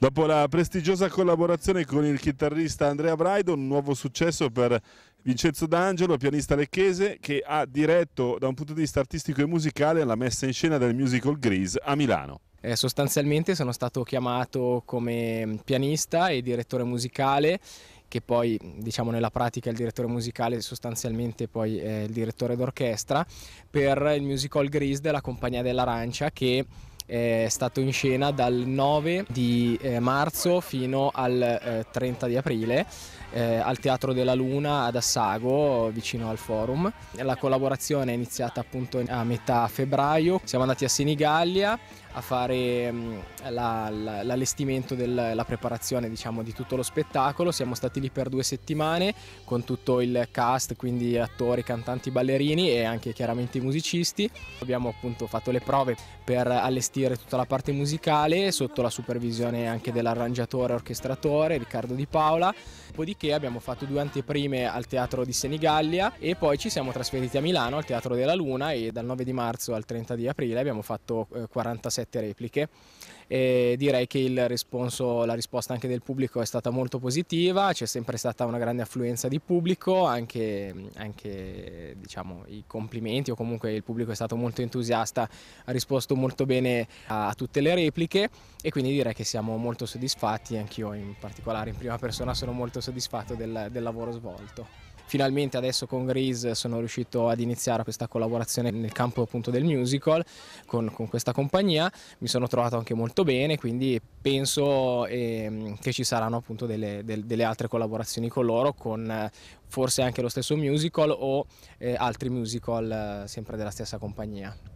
Dopo la prestigiosa collaborazione con il chitarrista Andrea Braido, un nuovo successo per Vincenzo D'Angelo, pianista lecchese, che ha diretto da un punto di vista artistico e musicale la messa in scena del musical Grease a Milano. Eh, sostanzialmente sono stato chiamato come pianista e direttore musicale che poi diciamo nella pratica il direttore musicale sostanzialmente poi è il direttore d'orchestra per il musical Grease della Compagnia dell'Arancia che è stato in scena dal 9 di eh, marzo fino al 30 eh, di aprile eh, al Teatro della Luna ad Assago vicino al forum. La collaborazione è iniziata appunto a metà febbraio, siamo andati a Senigallia a fare l'allestimento mm, la, la, della preparazione diciamo, di tutto lo spettacolo. Siamo stati lì per due settimane con tutto il cast, quindi attori, cantanti, ballerini e anche chiaramente i musicisti. Abbiamo appunto fatto le prove per allestire gestire tutta la parte musicale sotto la supervisione anche dell'arrangiatore orchestratore Riccardo Di Paola. Dopodiché abbiamo fatto due anteprime al Teatro di Senigallia e poi ci siamo trasferiti a Milano al Teatro della Luna e dal 9 di marzo al 30 di aprile abbiamo fatto 47 eh, repliche. E direi che risponso, la risposta anche del pubblico è stata molto positiva, c'è sempre stata una grande affluenza di pubblico, anche, anche diciamo, i complimenti o comunque il pubblico è stato molto entusiasta, ha risposto molto bene a tutte le repliche e quindi direi che siamo molto soddisfatti, anch'io in particolare in prima persona sono molto soddisfatto del, del lavoro svolto finalmente adesso con Grease sono riuscito ad iniziare questa collaborazione nel campo appunto del musical con, con questa compagnia, mi sono trovato anche molto bene, quindi penso eh, che ci saranno appunto delle, del, delle, altre collaborazioni con loro, con forse anche lo stesso musical o eh, altri musical eh, sempre della stessa compagnia.